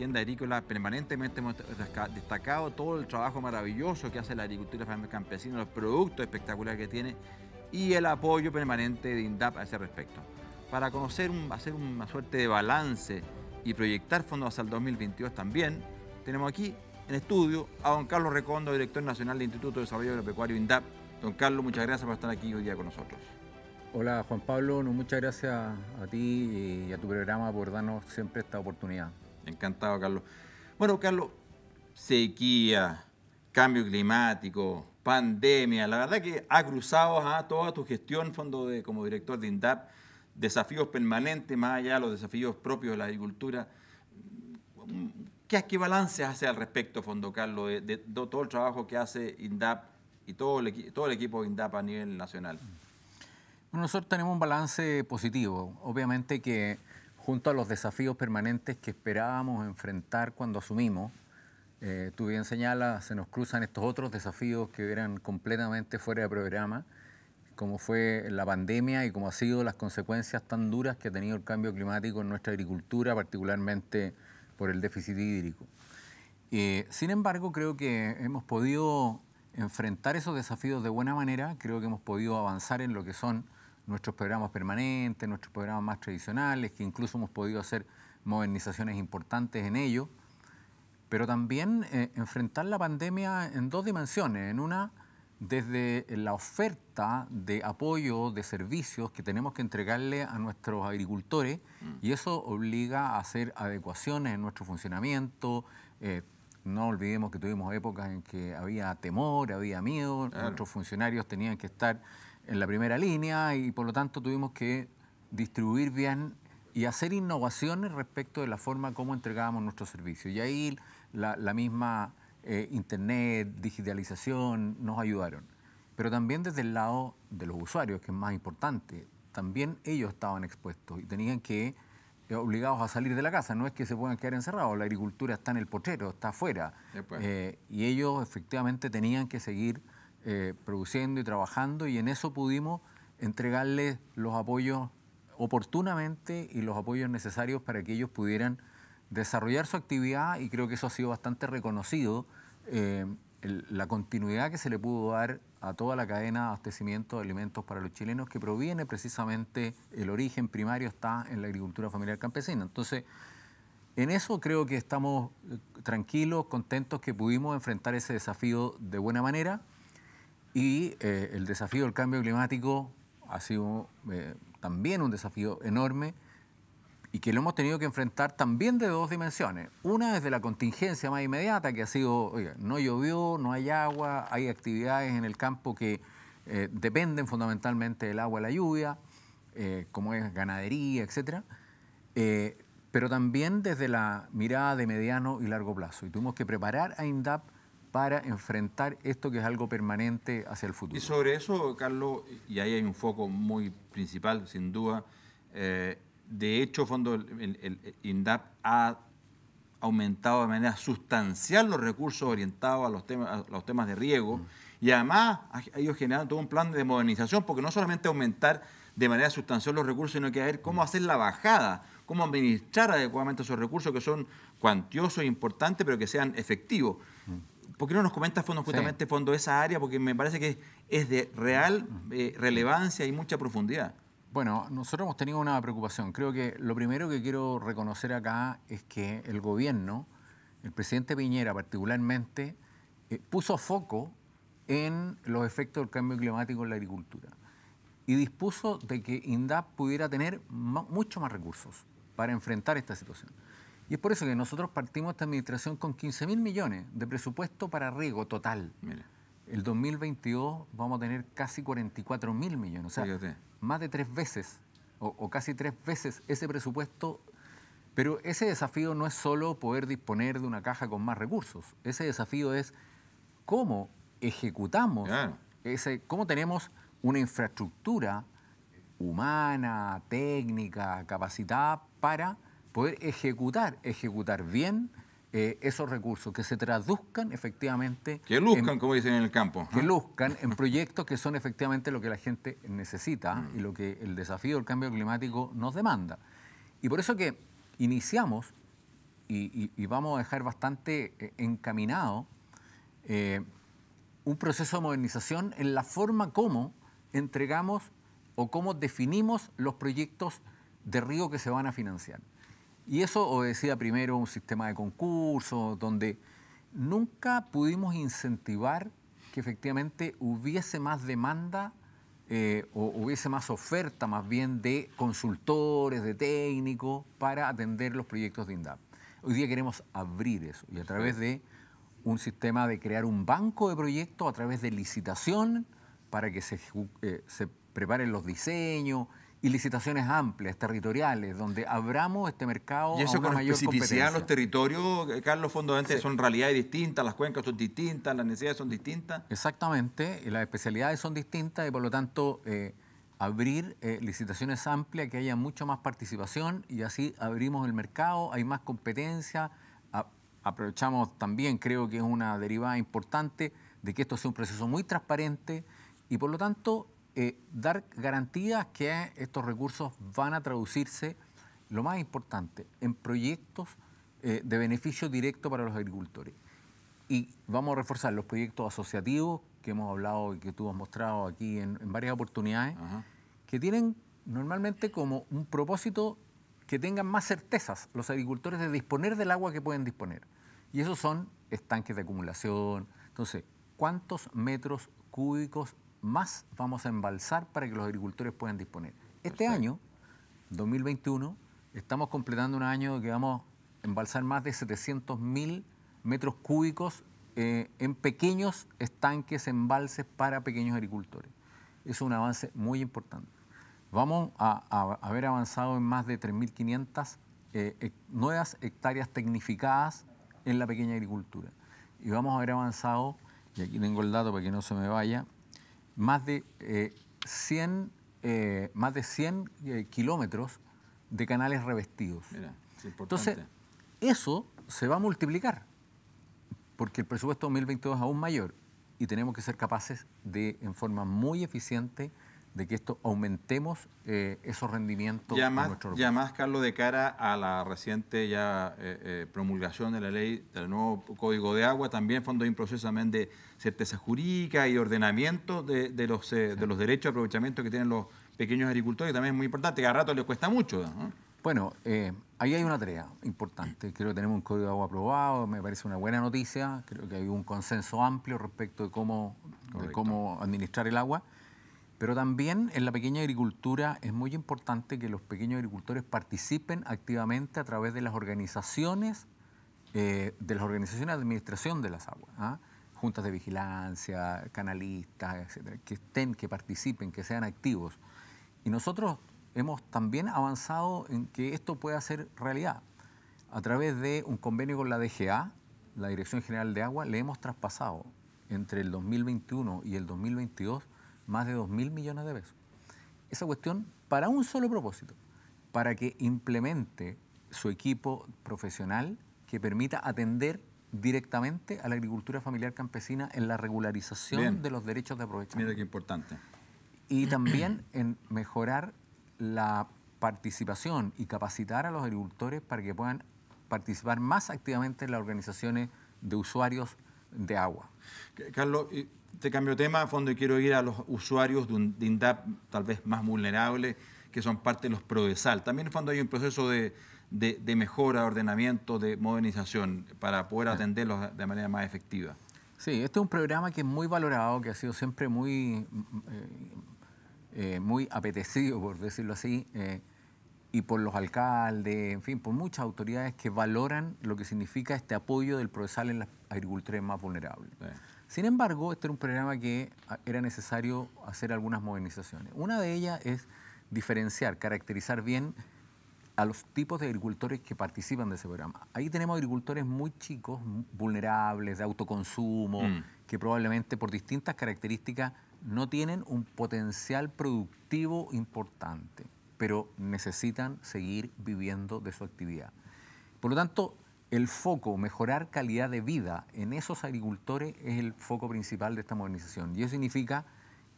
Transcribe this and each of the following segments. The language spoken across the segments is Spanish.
Agenda Agrícola permanentemente hemos destacado todo el trabajo maravilloso que hace la agricultura campesina, los productos espectaculares que tiene y el apoyo permanente de INDAP a ese respecto. Para conocer, hacer una suerte de balance y proyectar fondos hasta el 2022 también, tenemos aquí en estudio a don Carlos Recondo, director nacional del Instituto de Desarrollo Agropecuario INDAP. Don Carlos, muchas gracias por estar aquí hoy día con nosotros. Hola Juan Pablo, muchas gracias a ti y a tu programa por darnos siempre esta oportunidad. Encantado, Carlos. Bueno, Carlos, sequía, cambio climático, pandemia, la verdad que ha cruzado ah, toda tu gestión, fondo como director de INDAP, desafíos permanentes, más allá de los desafíos propios de la agricultura. ¿Qué, balance hace al respecto, Fondo Carlos, de, todo el trabajo que hace INDAP y todo el, todo el equipo de INDAP a nivel nacional? Bueno, nosotros tenemos un balance positivo. Obviamente que junto a los desafíos permanentes que esperábamos enfrentar cuando asumimos, eh, tú bien señalas, se nos cruzan estos otros desafíos que eran completamente fuera de programa, como fue la pandemia y como han sido las consecuencias tan duras que ha tenido el cambio climático en nuestra agricultura, particularmente por el déficit hídrico. Eh, sin embargo, creo que hemos podido enfrentar esos desafíos de buena manera, creo que hemos podido avanzar en lo que son nuestros programas permanentes, nuestros programas más tradicionales, que incluso hemos podido hacer modernizaciones importantes en ellos, pero también eh, enfrentar la pandemia en dos dimensiones, en una desde la oferta de apoyo, de servicios que tenemos que entregarle a nuestros agricultores mm. y eso obliga a hacer adecuaciones en nuestro funcionamiento. Eh, no olvidemos que tuvimos épocas en que había temor, había miedo, nuestros funcionarios tenían que estar en la primera línea y por lo tanto tuvimos que distribuir bien y hacer innovaciones respecto de la forma como entregábamos nuestro servicio. Y ahí la, misma eh, Internet, digitalización nos ayudaron. Pero también desde el lado de los usuarios, que es más importante, también ellos estaban expuestos y tenían que eh, obligados a salir de la casa, no es que se puedan quedar encerrados, la agricultura está en el potrero, está afuera, pues. eh, y ellos efectivamente tenían que seguir eh, produciendo y trabajando y en eso pudimos entregarles los apoyos oportunamente y los apoyos necesarios para que ellos pudieran desarrollar su actividad y creo que eso ha sido bastante reconocido. Eh, la continuidad que se le pudo dar a toda la cadena de abastecimiento de alimentos para los chilenos que proviene precisamente, el origen primario está en la agricultura familiar campesina. Entonces, en eso creo que estamos eh, tranquilos, contentos que pudimos enfrentar ese desafío de buena manera. Y eh, el desafío del cambio climático ha sido eh, también un desafío enorme y que lo hemos tenido que enfrentar también de dos dimensiones. Una desde la contingencia más inmediata, que ha sido, oiga, no llovió, no hay agua, hay actividades en el campo que eh, dependen fundamentalmente del agua y la lluvia, como es ganadería, etc. pero también desde la mirada de mediano y largo plazo. Y tuvimos que preparar a INDAP para enfrentar esto que es algo permanente hacia el futuro. Y sobre eso, Carlos, y ahí hay un foco muy principal, sin duda, eh, de hecho, fondo, el, INDAP ha aumentado de manera sustancial los recursos orientados a los temas, los temas de riego y además ha, ido generando todo un plan de modernización, porque no solamente aumentar de manera sustancial los recursos, sino que que ver cómo hacer la bajada, cómo administrar adecuadamente esos recursos que son cuantiosos e importantes, pero que sean efectivos. ¿Por qué no nos comenta fondo, justamente fondo esa área? Porque me parece que es de real eh, relevancia y mucha profundidad. Bueno, nosotros hemos tenido una preocupación. Creo que lo primero que quiero reconocer acá es que el gobierno, el presidente Piñera particularmente, eh, puso foco en los efectos del cambio climático en la agricultura y dispuso de que INDAP pudiera tener mucho más recursos para enfrentar esta situación. Y es por eso que nosotros partimos esta administración con 15 mil millones de presupuesto para riego total. El 2022 vamos a tener casi 44 mil millones, o sea, más de tres veces, o, casi tres veces ese presupuesto pero ese desafío no es solo poder disponer de una caja con más recursos, ese desafío es cómo ejecutamos, ese, cómo tenemos una infraestructura humana, técnica, capacitada para poder ejecutar, ejecutar bien eh, esos recursos, que se traduzcan efectivamente... Que luzcan, como dicen en el campo. Que ¿eh? luzcan en proyectos que son efectivamente lo que la gente necesita mm. y lo que el desafío del cambio climático nos demanda. Y por eso que iniciamos, y, vamos a dejar bastante eh, encaminado, un proceso de modernización en la forma como entregamos o cómo definimos los proyectos de río que se van a financiar. Y eso decía primero un sistema de concurso, donde nunca pudimos incentivar que efectivamente hubiese más demanda eh, o hubiese más oferta más bien de consultores, de técnicos para atender los proyectos de INDAP. Hoy día queremos abrir eso y a través de un sistema de crear un banco de proyectos, a través de licitación, para que se eh, preparen los diseños, y licitaciones amplias, territoriales, donde abramos este mercado. Y eso con mayor especificidad los territorios, eh, Carlos, Fondo, son realidades distintas, las cuencas son distintas, las necesidades son distintas. Exactamente, las especialidades son distintas y por lo tanto eh, abrir eh, licitaciones amplias, que haya mucho más participación y así abrimos el mercado, hay más competencia, aprovechamos también, creo que es una derivada importante de que esto sea un proceso muy transparente y por lo tanto eh, dar garantías que estos recursos van a traducirse, lo más importante, en proyectos eh, de beneficio directo para los agricultores. Y vamos a reforzar los proyectos asociativos que hemos hablado y que tú has mostrado aquí en, varias oportunidades, que tienen normalmente como un propósito que tengan más certezas los agricultores de disponer del agua que pueden disponer. Y esos son estanques de acumulación. Entonces, ¿cuántos metros cúbicos más vamos a embalsar para que los agricultores puedan disponer. Este año, 2021, estamos completando un año que vamos a embalsar más de 700.000 metros cúbicos eh, en pequeños estanques, embalses para pequeños agricultores. Es un avance muy importante. Vamos a, haber avanzado en más de 3.500 eh, nuevas hectáreas tecnificadas en la pequeña agricultura. Y vamos a haber avanzado, y aquí tengo el dato para que no se me vaya, más de 100, eh, eh, más de 100 eh, kilómetros de canales revestidos. Entonces, eso se va a multiplicar, porque el presupuesto 2022 es aún mayor y tenemos que ser capaces de, en forma muy eficiente, de que esto aumentemos eh, esos rendimientos. Ya más, ya más, Carlos, de cara a la reciente ya eh, eh, promulgación de la ley del nuevo Código de Agua, también fondo de un de certeza jurídica y ordenamiento de, los, de los derechos de aprovechamiento que tienen los pequeños agricultores, que también es muy importante, que a rato les cuesta mucho. Bueno, ahí hay una tarea importante. Creo que tenemos un Código de Agua aprobado, me parece una buena noticia. Creo que hay un consenso amplio respecto de cómo, de cómo administrar el agua. Pero también en la pequeña agricultura es muy importante que los pequeños agricultores participen activamente a través de las organizaciones, eh, de las organizaciones de administración de las aguas, ¿ah? juntas de vigilancia, canalistas, etcétera, que estén, que participen, que sean activos. Y nosotros hemos también avanzado en que esto pueda ser realidad. A través de un convenio con la DGA, la Dirección General de Agua, le hemos traspasado entre el 2021 y el 2022 más de 2.000 millones de pesos. Esa cuestión para un solo propósito, para que implemente su equipo profesional que permita atender directamente a la agricultura familiar campesina en la regularización de los derechos de aprovechamiento. Mira qué importante. Y también en mejorar la participación y capacitar a los agricultores para que puedan participar más activamente en las organizaciones de usuarios de agua. Carlos, te cambio de tema a fondo y quiero ir a los usuarios de, un, de INDAP tal vez más vulnerables, que son parte de los PRODESAL. También en fondo hay un proceso de, mejora, de ordenamiento, de modernización para poder atenderlos de manera más efectiva. Sí, este es un programa que es muy valorado, que ha sido siempre muy, eh, eh, muy apetecido, por decirlo así. Eh, y por los alcaldes, en fin, por muchas autoridades que valoran lo que significa este apoyo del procesal en las agricultores más vulnerables. Sin embargo, este era un programa que ah, era necesario hacer algunas modernizaciones. Una de ellas es diferenciar, caracterizar bien a los tipos de agricultores que participan de ese programa. Ahí tenemos agricultores muy chicos, vulnerables, de autoconsumo, mm. que probablemente por distintas características no tienen un potencial productivo importante pero necesitan seguir viviendo de su actividad. Por lo tanto, el foco, mejorar calidad de vida en esos agricultores es el foco principal de esta modernización. Y eso significa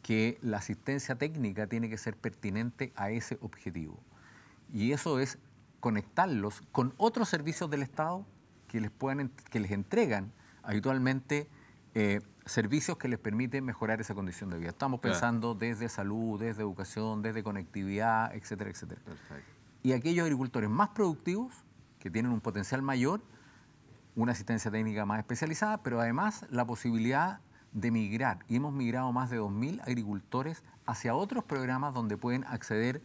que la asistencia técnica tiene que ser pertinente a ese objetivo. Y eso es conectarlos con otros servicios del Estado que les, que les entregan habitualmente eh, servicios que les permiten mejorar esa condición de vida. Estamos pensando desde salud, desde educación, desde conectividad, etcétera, etcétera. Y aquellos agricultores más productivos, que tienen un potencial mayor, una asistencia técnica más especializada, pero además la posibilidad de migrar. Y hemos migrado más de 2.000 agricultores hacia otros programas donde pueden acceder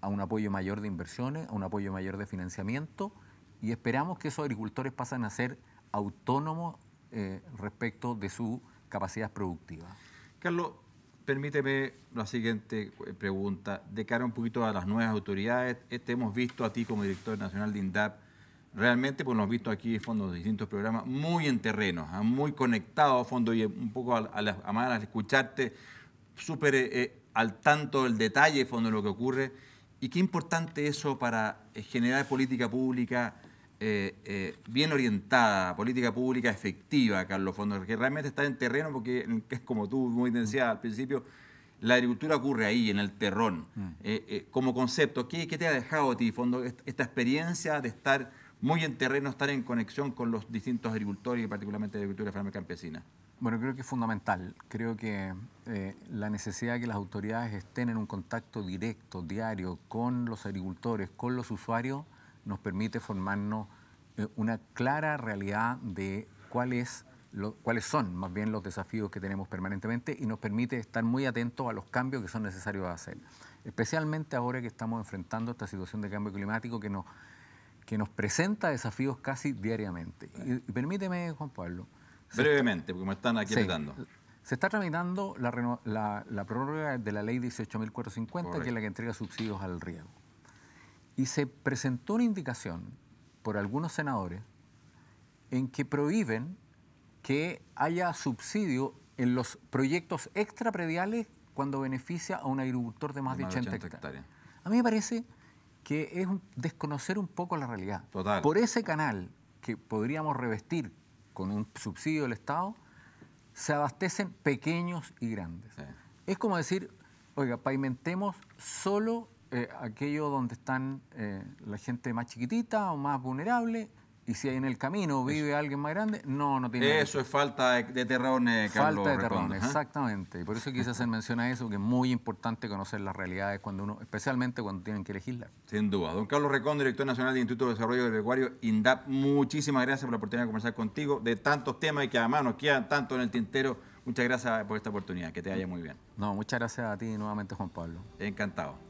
a un apoyo mayor de inversiones, a un apoyo mayor de financiamiento, y esperamos que esos agricultores pasen a ser autónomos eh, respecto de su capacidad productiva. Carlos, permíteme la siguiente eh, pregunta. De cara un poquito a las nuevas autoridades, este, hemos visto a ti como director nacional de INDAP, realmente, pues lo hemos visto aquí en fondos de distintos programas, muy en terreno, ¿ah? muy conectado a fondo y un poco a, a, a escucharte, súper eh, al tanto del detalle fondo de lo que ocurre. Y qué importante eso para generar política pública eh, eh, bien orientada, política pública efectiva, Carlos Fondo, que realmente está en terreno, porque es como tú muy decías al principio, la agricultura ocurre ahí, en el terrón. Mm. Eh, como concepto, ¿qué, ¿qué, te ha dejado a ti, Fondo, esta experiencia de estar muy en terreno, estar en conexión con los distintos agricultores y particularmente la agricultura familiar campesina? Bueno, creo que es fundamental. Creo que la necesidad de que las autoridades estén en un contacto directo, diario, con los agricultores, con los usuarios, nos permite formarnos eh, una clara realidad de cuál cuáles son más bien los desafíos que tenemos permanentemente y nos permite estar muy atentos a los cambios que son necesarios hacer. Especialmente ahora que estamos enfrentando esta situación de cambio climático que nos, que nos presenta desafíos casi diariamente. Y, permíteme, Juan Pablo. Brevemente, porque me están aquí sí, Se está tramitando la, prórroga de la ley 18.450, que es la que entrega subsidios al riego. Y se presentó una indicación por algunos senadores en que prohíben que haya subsidio en los proyectos extraprediales cuando beneficia a un agricultor de más de, 80, hectáreas. A mí me parece que es desconocer un poco la realidad. Por ese canal que podríamos revestir con un subsidio del Estado, se abastecen pequeños y grandes. Es como decir, oiga, pavimentemos solo eh, aquello donde están eh, la gente más chiquitita o más vulnerable. Y si hay en el camino vive alguien más grande, no, no tiene... Eso es falta de, terrones, eh, Carlos. Falta de terrones. exactamente. Y por eso quise hacer mención a eso, que es muy importante conocer las realidades, cuando uno, especialmente cuando tienen que legislar. Sin duda. Don Carlos Recón, director nacional del Instituto de Desarrollo del Pecuario, INDAP, muchísimas gracias por la oportunidad de conversar contigo de tantos temas y que además nos quedan tanto en el tintero. Muchas gracias por esta oportunidad. Que te vaya muy bien. No, muchas gracias a ti nuevamente, Juan Pablo. Encantado.